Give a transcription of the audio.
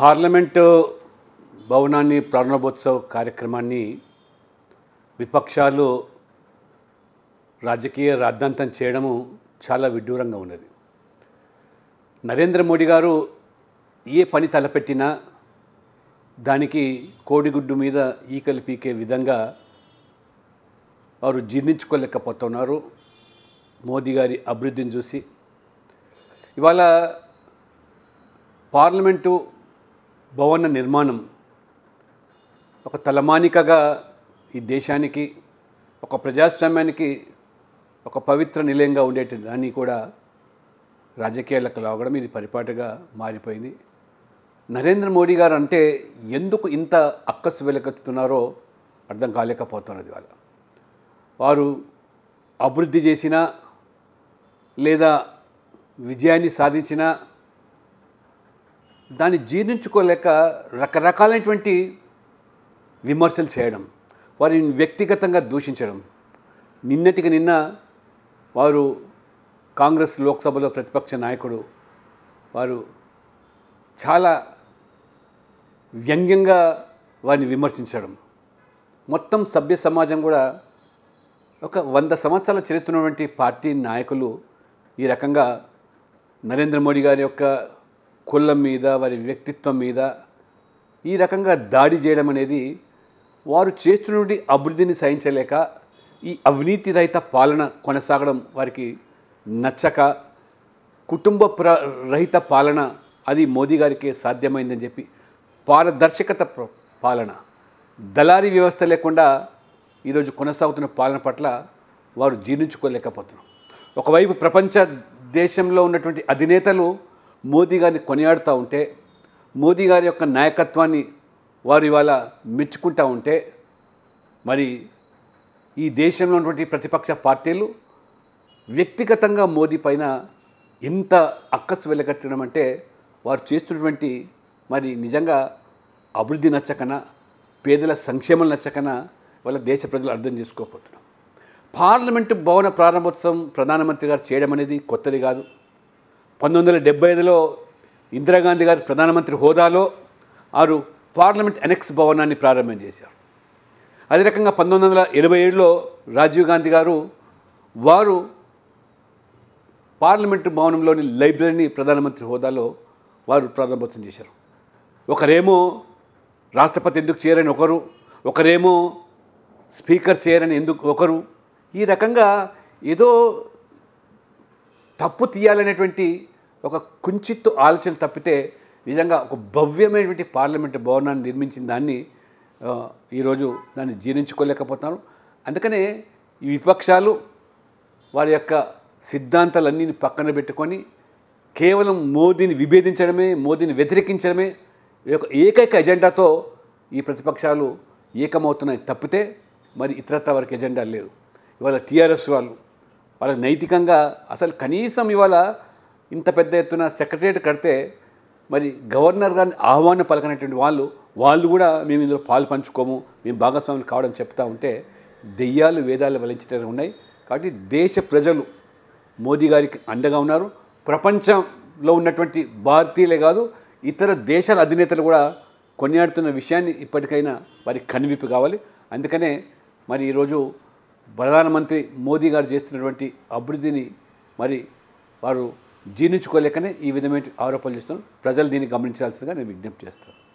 parliament భవనాన్ని ప్రారంభోత్సవ కార్యక్రమాన్ని విపక్షాలు రాజకీయ రాద్ధాంతం చేయడము చాలా విడ్డూరంగా ఉన్నది నరేంద్ర మోడీ గారు ఏ పని తలపెట్టినా దానికి కోడిగుడ్డు మీద ఈకలు పీకే విధంగా వారు జీర్ణించుకోలేకపోతున్నారు మోదీ గారి అభివృద్ధిని చూసి ఇవాళ పార్లమెంటు భవన నిర్మాణం ఒక తలమానికగా ఈ దేశానికి ఒక ప్రజాస్వామ్యానికి ఒక పవిత్ర నిలయంగా ఉండేట దాన్ని కూడా రాజకీయాలకు లాగడం ఇది పరిపాటుగా మారిపోయింది నరేంద్ర మోడీ గారు అంటే ఎందుకు ఇంత అక్కసు వెలకెత్తుతున్నారో అర్థం కాలేకపోతున్నది వాళ్ళ వారు అభివృద్ధి చేసినా లేదా విజయాన్ని సాధించినా దాన్ని జీర్ణించుకోలేక రకరకాలైనటువంటి విమర్శలు చేయడం వారిని వ్యక్తిగతంగా దూషించడం నిన్నటికి నిన్న వారు కాంగ్రెస్ లోక్సభలో ప్రతిపక్ష నాయకుడు వారు చాలా వ్యంగ్యంగా వారిని విమర్శించడం మొత్తం సభ్య సమాజం కూడా ఒక వంద సంవత్సరాల చరిత్ర ఉన్నటువంటి పార్టీ నాయకులు ఈ రకంగా నరేంద్ర మోడీ గారి యొక్క కులం మీద వారి వ్యక్తిత్వం మీద ఈ రకంగా దాడి చేయడం అనేది వారు చేస్తున్న అభివృద్ధిని సహించలేక ఈ అవినీతి రహిత పాలన కొనసాగడం వారికి నచ్చక కుటుంబ ప్ర రహిత పాలన అది మోదీ గారికి సాధ్యమైందని చెప్పి పారదర్శకత పాలన దళారీ వ్యవస్థ లేకుండా ఈరోజు కొనసాగుతున్న పాలన పట్ల వారు జీర్ణించుకోలేకపోతున్నారు ఒకవైపు ప్రపంచ దేశంలో ఉన్నటువంటి అధినేతలు మోదీ గారిని కొనియాడుతూ ఉంటే మోదీ గారి యొక్క నాయకత్వాన్ని వారు ఇవాళ మెచ్చుకుంటూ ఉంటే మరి ఈ దేశంలో ఉన్నటువంటి ప్రతిపక్ష పార్టీలు వ్యక్తిగతంగా మోదీ పైన ఇంత అక్కసు వెలగట్టడం అంటే వారు చేస్తున్నటువంటి మరి నిజంగా అభివృద్ధి నచ్చకన పేదల సంక్షేమం నచ్చకన వాళ్ళ దేశ ప్రజలు అర్థం చేసుకోకపోతున్నాం పార్లమెంటు భవన ప్రారంభోత్సవం ప్రధానమంత్రి గారు చేయడం అనేది కొత్తది కాదు పంతొమ్మిది వందల డెబ్బై ఐదులో ఇందిరాగాంధీ గారు ప్రధానమంత్రి హోదాలో వారు పార్లమెంట్ ఎనెక్స్ భవనాన్ని ప్రారంభం చేశారు అదే రకంగా పంతొమ్మిది వందల ఎనభై ఏడులో రాజీవ్ గాంధీ గారు వారు పార్లమెంటు భవనంలోని లైబ్రరీని ప్రధానమంత్రి హోదాలో వారు ప్రారంభోత్సవం చేశారు ఒకరేమో రాష్ట్రపతి ఎందుకు చేయరని ఒకరు ఒకరేమో స్పీకర్ చేయరని ఎందుకు ఒకరు ఈ రకంగా ఏదో తప్పు తీయాలనేటువంటి ఒక కుంచిత్తు ఆలోచన తప్పితే నిజంగా ఒక భవ్యమైనటువంటి పార్లమెంటు భవనాన్ని నిర్మించిన దాన్ని ఈరోజు దాన్ని జీర్ణించుకోలేకపోతున్నారు అందుకనే ఈ విపక్షాలు వారి యొక్క సిద్ధాంతాలన్నీ పక్కన పెట్టుకొని కేవలం మోదీని విభేదించడమే మోదీని వ్యతిరేకించడమే యొక్క ఏకైక ఎజెండాతో ఈ ప్రతిపక్షాలు ఏకమవుతున్నాయి తప్పితే మరి ఇతరత్ర వారికి ఎజెండా లేదు ఇవాళ టీఆర్ఎస్ వాళ్ళు వాళ్ళ నైతికంగా అసలు కనీసం ఇవాళ ఇంత పెద్ద ఎత్తున సెక్రటరియట్ కడితే మరి గవర్నర్ గారిని ఆహ్వానం పలకనటువంటి వాళ్ళు వాళ్ళు కూడా మేము ఇందులో పాలు పంచుకోము మేము భాగస్వాములు కావడం చెప్తా ఉంటే దెయ్యాలు వేదాలు వలించడం ఉన్నాయి కాబట్టి దేశ ప్రజలు మోదీ గారికి అండగా ఉన్నారు ప్రపంచంలో ఉన్నటువంటి భారతీయులే కాదు ఇతర దేశాల అధినేతలు కూడా కొనియాడుతున్న విషయాన్ని ఇప్పటికైనా వారికి కనువిప్పు కావాలి అందుకనే మరి ఈరోజు ప్రధానమంత్రి మోదీ గారు చేస్తున్నటువంటి అభివృద్ధిని మరి వారు జీర్ణించుకోలేకనే ఈ విధమైన ఆరోపణలు చేస్తున్నాం ప్రజలు దీన్ని గమనించాల్సిందిగా నేను విజ్ఞప్తి చేస్తాను